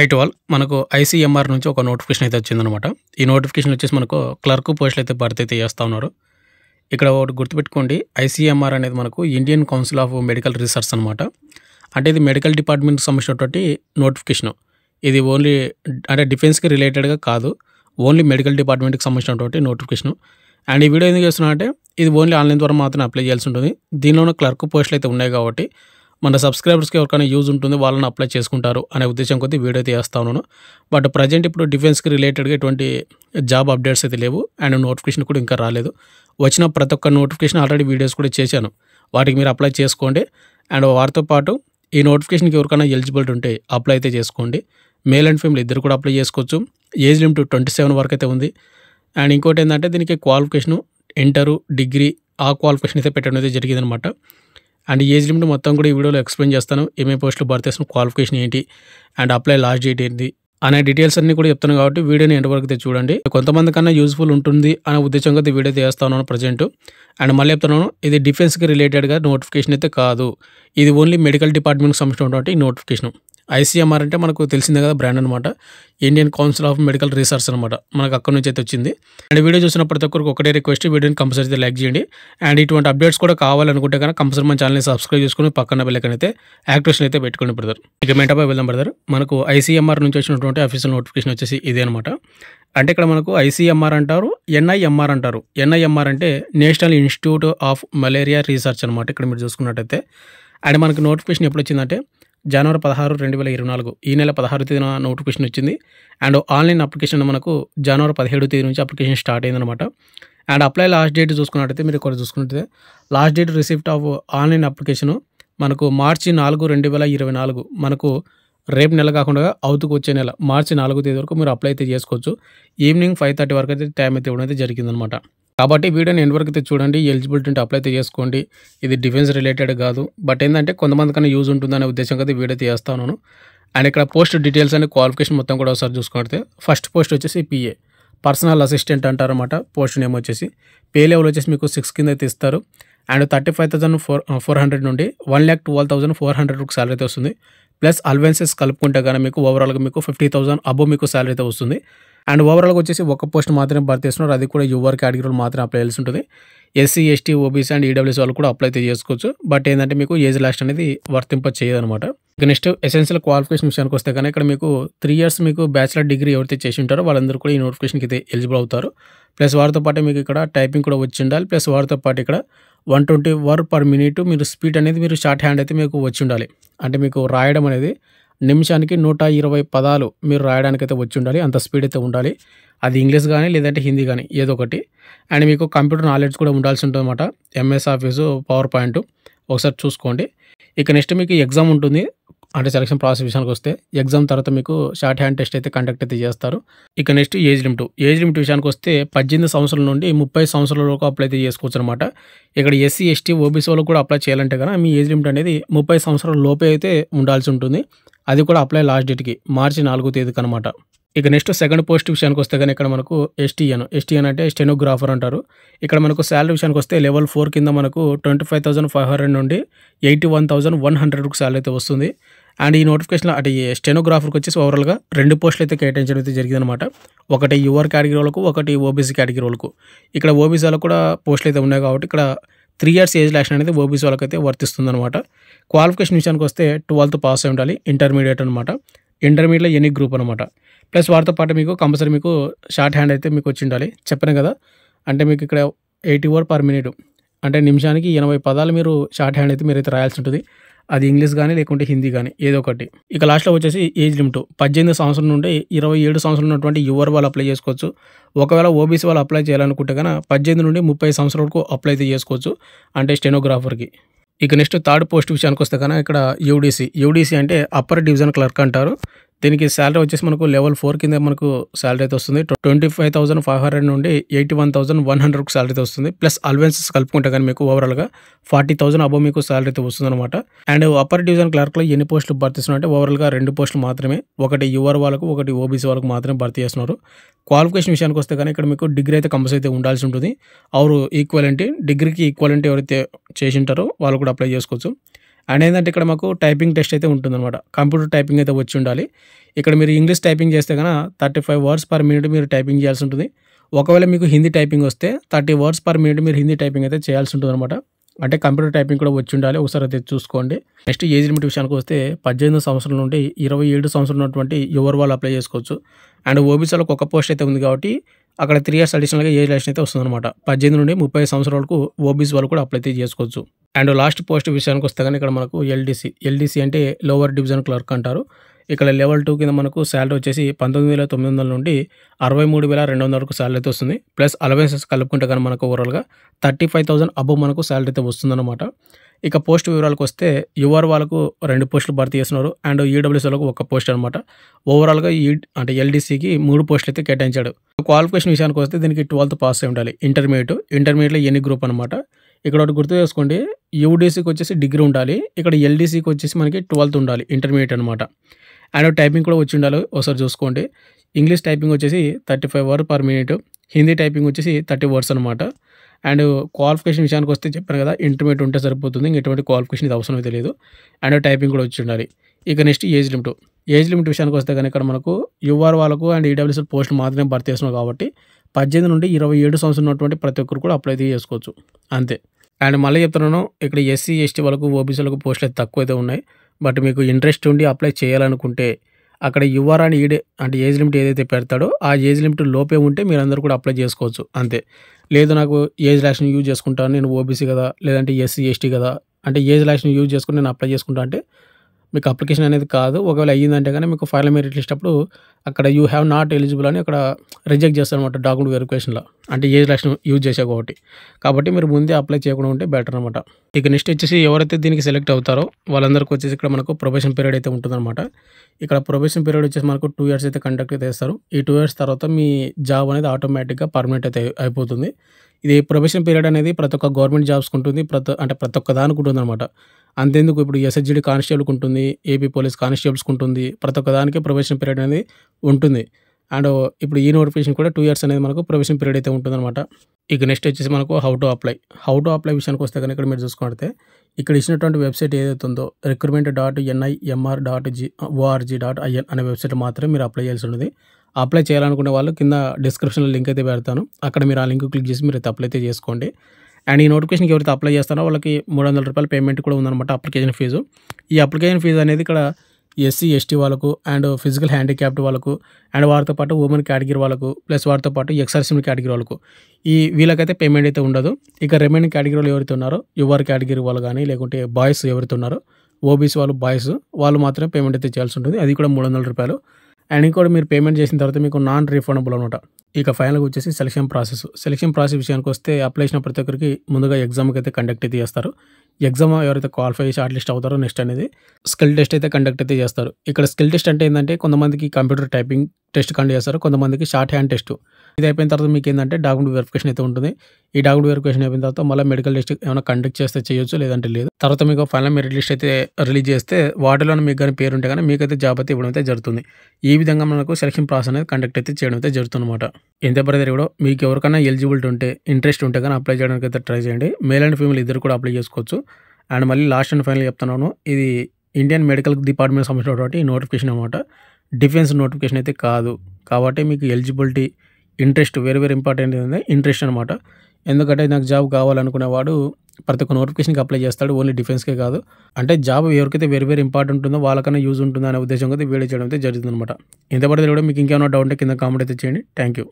height wall మనకు ICMR నుంచి ఒక నోటిఫికేషన్ అయితే వచ్చిందనమాట ఈ నోటిఫికేషన్ వచ్చేసి మనకు క్లర్క్ పోస్టులు అయితే భర్తీ అయితే చేస్తూ ఉన్నారు ఇక్కడ ఒకటి గుర్తుపెట్టుకోండి ఐసీఎంఆర్ అనేది మనకు Indian council of medical research అనమాట అంటే ఇది మెడికల్ డిపార్ట్మెంట్కి సంబంధించినటువంటి నోటిఫికేషన్ ఇది ఓన్లీ అంటే డిఫెన్స్కి రిలేటెడ్గా కాదు ఓన్లీ మెడికల్ డిపార్ట్మెంట్కి సంబంధించినటువంటి నోటిఫికేషన్ అండ్ ఈ వీడియో ఎందుకు చేస్తున్నా అంటే ఇది ఓన్లీ ఆన్లైన్ ద్వారా మాత్రమే అప్లై చేయాల్సి ఉంటుంది దీనిలోనే క్లర్క్ పోస్టులు అయితే ఉన్నాయి కాబట్టి మన సబ్స్క్రైబర్స్కి ఎవరికైనా యూజ్ ఉంటుంది వాళ్ళని అప్లై చేసుకుంటారు అనే ఉద్దేశం కొద్దీ వీడియో అయితే ఉన్నాను బట్ ప్రజెంట్ ఇప్పుడు డిఫెన్స్కి రిలేటెడ్గా ఎటువంటి జాబ్ అప్డేట్స్ అయితే లేవు అండ్ నోటిఫికేషన్ కూడా ఇంకా రాలేదు వచ్చిన ప్రతి ఒక్క నోటిఫికేషన్ ఆల్రెడీ వీడియోస్ కూడా చేశాను వాటికి మీరు అప్లై చేసుకోండి అండ్ వారితో పాటు ఈ నోటిఫికేషన్కి ఎవరికైనా ఎలిజిబిలిటీ ఉంటే అప్లై అయితే చేసుకోండి మేల్ అండ్ ఫీమేల్ ఇద్దరు కూడా అప్లై చేసుకోవచ్చు ఏజ్ లిమిట్ ట్వంటీ సెవెన్ వరకు అయితే ఉంది అండ్ ఇంకోటి ఏంటంటే దీనికి క్వాలిఫికేషను ఇంటరు డిగ్రీ ఆ క్వాలిఫికేషన్ అయితే పెట్టడం అయితే జరిగిందనమాట అండ్ ఏజ్ లిమిట్ మొత్తం కూడా ఈ వీడియోలో ఎక్స్ప్లెయిన్ చేస్తాను ఏమేమి పోస్టులు భర్త చేసిన క్వాలిఫికేషన్ ఏంటి అండ్ అప్లై లాస్ట్ డేట్ ఏంటి అనే డీటెయిల్స్ అన్ని కూడా చెప్తాను కాబట్టి వీడియోని ఎండ్ వరకు చూడండి కొంతమంది కన్నా యూస్ఫుల్ ఉంటుంది అనే ఉద్దేశంగా వీడియో చేస్తున్నాను ప్రజెంట్ అండ్ మళ్ళీ చెప్తున్నాను ఇది డిఫెన్స్కి రిలేటెడ్గా నోటిఫికేషన్ అయితే కాదు ఇది ఓన్లీ మెడికల్ డిపార్ట్మెంట్కి సంబంధించినటువంటి నోటిఫికేషన్ ఐసీఎంఆర్ అంటే మనకు తెలిసిందే కదా బ్రాండ్ అనమాట Indian council of medical research అనమాట మనకు అక్కడ నుంచి అయితే వచ్చింది అండ్ వీడియో చూసిన ప్రతి ఒక్కరికి ఒకటే రిక్వెస్ట్ వీడియోని కంపల్సరీ లైక్ చేయండి అండ్ ఇటువంటి అప్డేట్స్ కూడా కావాలనుకుంటే కనుక కంపల్సరీ మన ఛానల్ని సబ్స్క్రైబ్ చేసుకుని పక్కన బెల్లకన్ అయితే యాక్టివేషన్ అయితే పెట్టుకుని బ్రదర్ ఇక మెంటబా వెళ్దాం బ్రదర్ మనకు ఐసీఎంఆర్ నుంచి వచ్చినటువంటి అఫీషియల్ నోటిఫికేషన్ వచ్చేసి ఇదే అనమాట అంటే ఇక్కడ మనకు ఐసీఎంఆర్ అంటారు ఎన్ఐఎంఆర్ అంటారు ఎన్ఐఎంఆర్ అంటే national institute of malaria research అనమాట ఇక్కడ మీరు చూసుకున్నట్టయితే అండ్ మనకు నోటిఫికేషన్ ఎప్పుడు వచ్చిందంటే జనవరి పదహారు రెండు వేల ఇరవై నాలుగు ఈ నెల పదహారు తేదీన నోటిఫికేషన్ వచ్చింది అండ్ ఆన్లైన్ అప్లికేషన్ మనకు జనవరి పదిహేడు తేదీ నుంచి అప్లికేషన్ స్టార్ట్ అయిందనమాట అండ్ అప్లై లాస్ట్ డేట్ చూసుకున్నట్టయితే మీరు ఇక్కడ చూసుకుంటే last date receipt of online application మనకు మార్చి నాలుగు రెండు వేల ఇరవై నాలుగు మనకు రేపు నెల కాకుండా అవుతుకు వచ్చే నెల మార్చి నాలుగో తేదీ వరకు మీరు అప్లై అయితే చేసుకోవచ్చు ఈవినింగ్ ఫైవ్ థర్టీ వరకు అయితే టైం అయితే ఇవ్వడం అయితే జరిగిందనమాట కాబట్టి వీడియోని ఎండ్ అయితే చూడండి ఎలిజిబిలిటీ ఉంటే అప్లై చేసుకోండి ఇది డిఫెన్స్ రిలేటెడ్ కాదు బట్ ఏంటంటే కొంతమంది కన్నా యూజ్ ఉంటుందనే ఉద్దేశం కదా వీడియో చేస్తాను అండ్ ఇక్కడ పోస్ట్ డీటెయిల్స్ అనే క్వాలిఫికేషన్ మొత్తం కూడా ఒకసారి చూసుకుంటే ఫస్ట్ పోస్ట్ వచ్చేసి పిఏ పర్సనల్ అసిస్టెంట్ అంటారన్నమాట పోస్ట్ నేమ్ వచ్చేసి పే లెవెల్ వచ్చేసి మీకు సిక్స్ కింద అయితే ఇస్తారు and thirty five thousand four four hundred నుండి one lakh twelve thousand four hundred salary అయితే వస్తుంది ప్లస్ అల్వెన్సెస్ కలుపుకుంటే కానీ మీకు ఓవరాల్గా మీకు ఫిఫ్టీ థౌసండ్ అబో మీకు శాలరీ అయితే వస్తుంది అండ్ ఓవరాల్గా వచ్చేసి ఒక పోస్ట్ మాత్రమే భర్తీ చేస్తున్నారు అది కూడా యువర్ కేటగిరీలో మాత్రమే అప్లై చేయాల్సి ఉంటుంది SC ST OBC and EWS వాళ్ళు కూడా అప్లై అయితే చేసుకోవచ్చు బట్ ఏంటంటే మీకు ఏజ్ లాస్ట్ అనేది వర్తింప చేయదనమాట ఇక నెక్స్ట్ ఎసెన్షియల్ క్వాలిఫికేషన్ విషయానికి వస్తే కానీ ఇక్కడ మీకు త్రీ ఇయర్స్ మీకు బ్యాచిలర్ డిగ్రీ ఎవరైతే చేసి ఉంటారో వాళ్ళందరూ కూడా ఈ నోటిఫికేషన్కి అయితే ఎలిజిబుల్ అవుతారు ప్లస్ వారితో పాటు మీకు ఇక్కడ టైపింగ్ కూడా వచ్చి ఉండాలి ప్లస్ వారితో పాటు ఇక్కడ one twenty word per minute మీరు స్పీడ్ అనేది మీరు షార్ట్ హ్యాండ్ అయితే మీకు వచ్చి ఉండాలి అంటే మీకు రాయడం అనేది నిమిషానికి నూట ఇరవై పదాలు మీరు రాయడానికైతే వచ్చి ఉండాలి అంత స్పీడ్ అయితే ఉండాలి అది ఇంగ్లీష్ కానీ లేదంటే హిందీ కానీ ఏదో ఒకటి అండ్ మీకు కంప్యూటర్ నాలెడ్జ్ కూడా ఉండాల్సి ఉంటుంది అనమాట ఎంఎస్ ఆఫీసు పవర్ పాయింట్ ఒకసారి చూసుకోండి ఇక నెక్స్ట్ మీకు ఎగ్జామ్ ఉంటుంది అంటే సెలక్షన్ ప్రాసెస్ విషయానికి వస్తే ఎగ్జామ్ తర్వాత మీకు షార్ట్ హ్యాండ్ టెస్ట్ అయితే కండక్ట్ అయితే చేస్తారు ఇక next age limit age limit విషయానికి వస్తే పద్దెనిమిది సంవత్సరాల నుండి ముప్పై సంవత్సరాల వరకు అప్లై అయితే చేసుకోవచ్చు అనమాట ఇక్కడ ఎస్సీ ఎస్టీ ఓబీసీ వాళ్ళు కూడా అప్లై చేయాలంటే కదా మీ ఏజ్ లిమిట్ అనేది ముప్పై సంవత్సరాల లోపే అయితే ఉండాల్సి ఉంటుంది అది కూడా అప్లై లాస్ట్ డేట్కి మార్చి నాలుగో తేదీకి అనమాట ఇక నెక్స్ట్ సెకండ్ పోస్ట్ విషయానికి వస్తే కానీ ఇక్కడ మనకు ఎస్టీఎన్ ఎస్టీఎన్ అంటే స్టెనోగ్రాఫర్ అంటారు ఇక్కడ మనకు శాలరీ విషయానికి వస్తే లెవెల్ ఫోర్ కింద మనకు twenty five thousand five hundred నుండి ఎయిటీ వన్ థౌసండ్ వన్ హండ్రెడ్కి శాలరీ అయితే వస్తుంది అండ్ ఈ నోటిఫికేషన్ అటు ఈ స్టెనోగ్రాఫర్కి వచ్చేసి ఓవరాల్గా రెండు పోస్టులు అయితే కేటాయించడం అయితే జరిగిందనమాట ఒకటి యువర్ కేటగిరీ వాళ్ళకు ఒకటి ఓబీసీ కేటగిరీ వాళ్ళకు ఇక్కడ ఓబీసీ వాళ్ళకు కూడా పోస్టులు అయితే ఉన్నాయి కాబట్టి ఇక్కడ త్రీ ఇయర్స్ ఏజ్ యాక్షన్ అనేది ఓబీసీ వాళ్ళకైతే వర్తిస్తుందనమాట క్వాలిఫికేషన్ విషయానికి వస్తే ట్వెల్త్ పాస్ అయి ఉండాలి ఇంటర్మీడియట్ అనమాట ఇంటర్మీడియట్లో ఎనీ గ్రూప్ అనమాట ప్లస్ వాటితో పాటు మీకు కంపల్సరీ మీకు షార్ట్ హ్యాండ్ అయితే మీకు వచ్చి ఉండాలి చెప్పాను కదా అంటే మీకు ఇక్కడ ఎయిటీ ఓర్ పర్ మినిట్ అంటే నిమిషానికి ఎనభై పదాలు మీరు షార్ట్ హ్యాండ్ అయితే మీరైతే రాయాల్సి ఉంటుంది అది ఇంగ్లీష్ కానీ లేకుంటే హిందీ కానీ ఏదో ఒకటి ఇక లాస్ట్లో వచ్చేసి ఏజ్ లిమిట్ పద్దెనిమిది సంవత్సరం నుండి ఇరవై ఏడు సంవత్సరం ఉన్నటువంటి యువర్ వాళ్ళు అప్లై చేసుకోవచ్చు ఒకవేళ ఓబీసీ వాళ్ళు అప్లై చేయాలనుకుంటే కనుక పద్దెనిమిది నుండి ముప్పై సంవత్సరాలకు అప్లై అయితే చేసుకోవచ్చు అంటే స్టెనోగ్రాఫర్కి ఇక నెక్స్ట్ థర్డ్ పోస్ట్ విషయానికి వస్తే కనుక ఇక్కడ యూడీసీ యూడీసీ అంటే అప్పర్ డివిజన్ క్లర్క్ అంటారు దీనికి శాలరీ వచ్చేసి మనకు లెవెల్ ఫోర్ కింద మనకు శాలరీ అయితే వస్తుంది twenty five thousand five hundred నుండి eighty one thousand one hundred salary అయితే వస్తుంది ప్లస్ అలవెన్సెస్ కలుపుకుంటే కానీ మీకు ఓవరాల్గా ఫార్టీ థౌసండ్ అబో మీకు శాలరీ అయితే వస్తుంది అనమాట అండ్ అప్పర్ డివిజన్ క్లర్క్లో ఎన్ని పోస్టులు భర్తీ అంటే ఓవరాల్గా రెండు పోస్టులు మాత్రమే ఒకటి యువర్ వాళ్ళకు ఒకటి ఓబీసీ వాళ్ళకు మాత్రమే భర్తీ చేస్తున్నారు క్వాలిఫికేషన్ విషయానికి వస్తే కానీ ఇక్కడ మీకు డిగ్రీ అయితే కంపల్సరీ అయితే ఉండాల్సి ఉంటుంది అవరు ఈక్వాలంటీ డిగ్రీకి ఈక్వాలంటీ ఎవరైతే చేసింటారో వాళ్ళు కూడా అప్లై చేసుకోవచ్చు అండ్ ఏంటంటే ఇక్కడ మాకు టైపింగ్ టెస్ట్ అయితే ఉంటుందన్నమాట కంప్యూటర్ టైపింగ్ అయితే వచ్చి ఉండాలి ఇక్కడ మీరు ఇంగ్లీష్ టైపింగ్ చేస్తే కనుక thirty five words per minute మీరు టైపింగ్ చేయాల్సి ఉంటుంది ఒకవేళ మీకు హిందీ టైపింగ్ వస్తే థర్టీ వర్డ్స్ పర్ మినిట్ మీరు హిందీ టైపింగ్ అయితే చేయాల్సి ఉంటుంది అనమాట అంటే కంప్యూటర్ టైపింగ్ కూడా వచ్చి ఉండాలి ఒకసారి అయితే చూసుకోండి నెక్స్ట్ ఏజ్ లిమిట్ విషయానికి వస్తే పద్దెనిమిది సంవత్సరాల నుండి ఇరవై ఏడు సంవత్సరాలు ఉన్నటువంటి ఎవరు వాళ్ళు అప్లై చేసుకోవచ్చు అండ్ ఓబీసీలకు ఒక పోస్ట్ అయితే ఉంది కాబట్టి అక్కడ త్రీ ఇయర్స్ అడిషనల్గా ఏజ్ లైషన్ అయితే వస్తుందన్నమాట పద్దెనిమిది నుండి ముప్పై సంవత్సరాలకు ఓబీసీ వాళ్ళు కూడా అప్లై చేసుకోవచ్చు అండ్ లాస్ట్ పోస్ట్ విషయానికి వస్తే కానీ ఇక్కడ మనకు ఎల్డీసీ ఎల్డీసీ అంటే లోవర్ డివిజన్ క్లర్క్ అంటారు ఇక్కడ లెవెల్ టూ కింద మనకు శాలరీ వచ్చేసి పంతొమ్మిది వేల తొమ్మిది వందల నుండి అరవై మూడు వేల రెండు వందల వరకు శాలరీ అయితే వస్తుంది ప్లస్ అలవెన్సెస్ కలుపుకుంటే కానీ మనకు ఓవరాల్గా థర్టీ ఫైవ్ థౌసండ్ అబవ్ మనకు శాలరీ అయితే వస్తుందన్నమాట ఇక పోస్ట్ వివరాలకు వస్తే యువర్ వాళ్ళకు రెండు పోస్టులు భర్తీ చేస్తున్నారు అండ్ ఈడబ్ల్యూసీ వాళ్ళకు ఒక పోస్ట్ అనమాట ఓవరాల్గా ఈ అంటే ఎల్డీసీకి మూడు పోస్టులు అయితే కేటాయించాడు క్వాలిఫికేషన్ విషయానికి వస్తే దీనికి ట్వెల్త్ పాస్ అయి ఉండాలి ఇంటర్మీడియట్ ఇంటర్మీడియట్లో ఎన్ని గ్రూప్ అనమాట ఇక్కడ ఒకటి గుర్తు చేసుకోండి యూడీసీకి వచ్చేసి డిగ్రీ ఉండాలి ఇక్కడ ఎల్డీసీకి వచ్చేసి మనకి ట్వెల్త్ ఉండాలి ఇంటర్మీడియట్ అనమాట అండ్ టైపింగ్ కూడా వచ్చి ఉండాలి ఒకసారి చూసుకోండి ఇంగ్లీష్ టైపింగ్ వచ్చేసి థర్టీ ఫైవ్ అవర్ పర్ మినిట్ హిందీ టైపింగ్ వచ్చేసి థర్టీ వర్డ్స్ అనమాట అండ్ క్వాలిఫికేషన్ విషయానికి వస్తే చెప్పాను కదా ఇంటర్మీడియట్ ఉంటే సరిపోతుంది ఇంక ఎటువంటి క్వాలిఫికేషన్ ఇది అవసరం తెలియదు అండ్ టైపింగ్ కూడా వచ్చి ఉండాలి ఇక next age limit age limit విషయానికి వస్తే కానీ ఇక్కడ మనకు యువర్ వాళ్ళకు అండ్ ఈడబ్ల్యూసీ పోస్టులు మాత్రమే భర్తీ చేస్తున్నాం కాబట్టి పద్దెనిమిది నుండి ఇరవై ఏడు సంవత్సరం ఉన్నటువంటి ప్రతి ఒక్కరు కూడా అప్లై చేసుకోవచ్చు అంతే అండ్ మళ్ళీ చెప్తున్నాను ఇక్కడ ఎస్సీ ఎస్టీ వాళ్ళకు ఓబీసీలకు పోస్టులు అయితే అయితే ఉన్నాయి బట్ మీకు ఇంట్రెస్ట్ ఉండి అప్లై చేయాలనుకుంటే అక్కడ యువర్ అని ఈడే అంటే ఏజ్ లిమిట్ ఏదైతే పెడతాడో ఆ ఏజ్ లిమిట్ లోపే ఉంటే మీరందరూ కూడా అప్లై చేసుకోవచ్చు అంతే లేదు నాకు ఏజ్ రిలాక్షన్ యూజ్ చేసుకుంటాను నేను ఓబీసీ కదా లేదంటే ఎస్సీ ఎస్టీ కదా అంటే ఏజ్ రిలాక్షన్ యూజ్ చేసుకుని నేను అప్లై చేసుకుంటా అంటే మీకు అప్లికేషన్ అనేది కాదు ఒకవేళ అయ్యిందంటే కానీ మీకు ఫైనల్ మెరిట్ లిస్ట్ అప్పుడు అక్కడ యూ హ్యావ్ నాట్ ఎలిజిబుల్ అని అక్కడ రిజెక్ట్ చేస్తారు అనమాట డాక్యుమెంట్ వెరిఫికేషన్లో అంటే ఏజ్ లక్షణం యూజ్ చేసే ఒకటి కాబట్టి మీరు ముందే అప్లై చేయకుండా ఉంటే బెటర్ అనమాట ఇక నెక్స్ట్ వచ్చేసి ఎవరైతే దీనికి సెలెక్ట్ అవుతారో వాళ్ళందరికీ వచ్చేసి ఇక్కడ మనకు ప్రొబేషన్ పీరియడ్ అయితే ఉంటుందన్నమాట ఇక్కడ ప్రొబేషన్ పీరియడ్ వచ్చేసి మనకు టూ ఇయర్స్ అయితే కండక్ట్ అయితే చేస్తారు ఈ టూ ఇయర్స్ తర్వాత మీ జాబ్ అనేది ఆటోమేటిక్గా పర్మనెంట్ అయితే అయిపోతుంది ఇది ప్రొబేషన్ పీరియడ్ అనేది ప్రతి ఒక్క గవర్నమెంట్ జాబ్స్కి ఉంటుంది ప్రతి అంటే ప్రతి ఒక్క దానికి ఉంటుంది అనమాట అంతేందుకు ఇప్పుడు ఎస్హెచ్జిడి కానిస్టేబుల్కి ఉంటుంది ఏపీ పోలీస్ కానిస్టేబుల్స్కి ఉంటుంది ప్రతి ఒక్క దానికి ప్రొబేషన్ పీరియడ్ అనేది ఉంటుంది అండ్ ఇప్పుడు ఈ నోటిఫికేషన్ కూడా టూ ఇయర్స్ అనేది మనకు ప్రొబేషన్ పీరియడ్ అయితే ఉంటుందన్నమాట ఇక నెక్స్ట్ వచ్చేసి మనకు how to apply how to apply విషయానికి వస్తే కనుక ఇక్కడ మీరు చూసుకుంటే ఇక్కడ ఇచ్చినటువంటి వెబ్సైట్ ఏదైతే ఉందో recruitment dot NIMR dot G ORG dot IN అనే వెబ్సైట్ మాత్రమే మీరు అప్లై చేయాల్సి ఉంటుంది అప్లై చేయాలనుకునే వాళ్ళు కింద డిస్క్రిప్షన్లో లింక్ అయితే పెడతాను అక్కడ మీరు ఆ లింక్ క్లిక్ చేసి మీరు అయితే అప్లై అయితే చేసుకోండి అండ్ ఈ నోటిఫికేషన్కి ఎవరైతే అప్లై చేస్తారో వాళ్ళకి మూడు వందల రూపాయలు పేమెంట్ కూడా ఉందన్నమాట అప్లికేషన్ ఫీజు ఈ అప్లికేషన్ ఫీజు అనేది ఇక్కడ ఎస్సీ ఎస్టీ వాళ్ళకు అండ్ ఫిజికల్ హ్యాండిక్యాప్డ్ వాళ్ళకు అండ్ వారితో పాటు ఉమెన్ కేటగిరీ వాళ్ళకు ప్లస్ వారితో పాటు ఎక్సర్సిమ్ కేటగిరీ వాళ్ళకు ఈ వీళ్ళకైతే పేమెంట్ అయితే ఉండదు ఇక రిమైనింగ్ కేటగిరీలు ఎవరైతే ఉన్నారో యువర్ కేటగిరీ వాళ్ళు కానీ లేకుంటే బాయ్స్ ఎవరైతే ఉన్నారో ఓబీసీ వాళ్ళు బాయ్స్ వాళ్ళు మాత్రమే పేమెంట్ అయితే చేయాల్సి ఉంటుంది అది కూడా మూడు వందల రూపాయలు అండ్ ఇంకోటి మీరు పేమెంట్ చేసిన తర్వాత మీకు నాన్ రీఫండబుల్ అనమాట ఇక ఫైనల్గా వచ్చేసి సెలక్షన్ ప్రాసెస్ సెలక్షన్ ప్రాసెస్ విషయానికి వస్తే అప్లై చేసిన ప్రతి ఒక్కరికి ముందుగా ఎగ్జామ్కి అయితే కండక్ట్ అయితే చేస్తారు ఎగ్జామ్ ఎవరైతే క్వాలిఫై షార్ట్ లిస్ట్ అవుతారో నెక్స్ట్ అనేది స్కిల్ టెస్ట్ అయితే కండక్ట్ అయితే చేస్తారు ఇక్కడ స్కిల్ టెస్ట్ అంటే ఏంటంటే కొంతమందికి కంప్యూటర్ టైపింగ్ టెస్ట్ కండక్ట్ చేస్తారు కొంతమందికి షార్ట్ హ్యాండ్ టెస్ట్ ఇది అయిపోయిన తర్వాత మీకు ఏంటంటే డాక్యుమెంట్ వెరిఫికేషన్ అయితే ఉంటుంది ఈ డాక్యుమెంట్ వెరిఫికేషన్ అయిపోయిన తర్వాత మళ్ళీ మెడికల్ లిస్ట్ ఏమైనా కండక్ట్ చేస్తే చేయొచ్చు లేదంటే లేదు తర్వాత మీకు ఫైనల్ మెరిట్ లిస్ట్ అయితే రిలీజ్ చేస్తే వాటిలో మీకు కానీ పేరు ఉంటే కానీ మీకైతే జాబ్ అయితే ఇవ్వడం అయితే జరుగుతుంది ఈ విధంగా మనకు సెలక్షన్ ప్రాసెస్ అనేది కండక్ట్ అయితే చేయడం అయితే జరుగుతుంది అనమాట ఎంత బ్రదర్ కూడా మీకు ఎవరికైనా ఎలిజిబిలిటీ ఉంటే ఇంట్రెస్ట్ ఉంటే కానీ అప్లై చేయడానికి అయితే ట్రై చేయండి మేల్ అండ్ ఫీమేల్ ఇద్దరు కూడా అప్లై చేసుకోవచ్చు అండ్ మళ్ళీ లాస్ట్ అండ్ ఫైనల్ చెప్తున్నాను ఇది ఇండియన్ మెడికల్ డిపార్ట్మెంట్ సంబంధించినటువంటి నోటిఫికేషన్ అనమాట డిఫెన్స్ నోటిఫికేషన్ అయితే కాదు కాబట్టి మీకు eligibility interest very very important ఏంటంటే ఇంట్రెస్ట్ అనమాట ఎందుకంటే నాకు జాబ్ కావాలనుకునేవాడు ప్రతి ఒక్క నోటిఫికేషన్కి అప్లై చేస్తాడు ఓన్లీ డిఫెన్స్కే కాదు అంటే జాబ్ ఎవరికైతే వెరీ వెరీ ఇంపార్టెంట్ ఉంటుందో వాళ్ళకన్నా యూజ్ ఉంటుందో అనే ఉద్దేశం కదా వీడియో చేయడం అయితే జరుగుతుంది అనమాట ఇంత పడితే కూడా మీకు ఇంకేమైనా డౌట్ ఉంటే కింద కామెంట్ అయితే చేయండి థ్యాంక్ యూ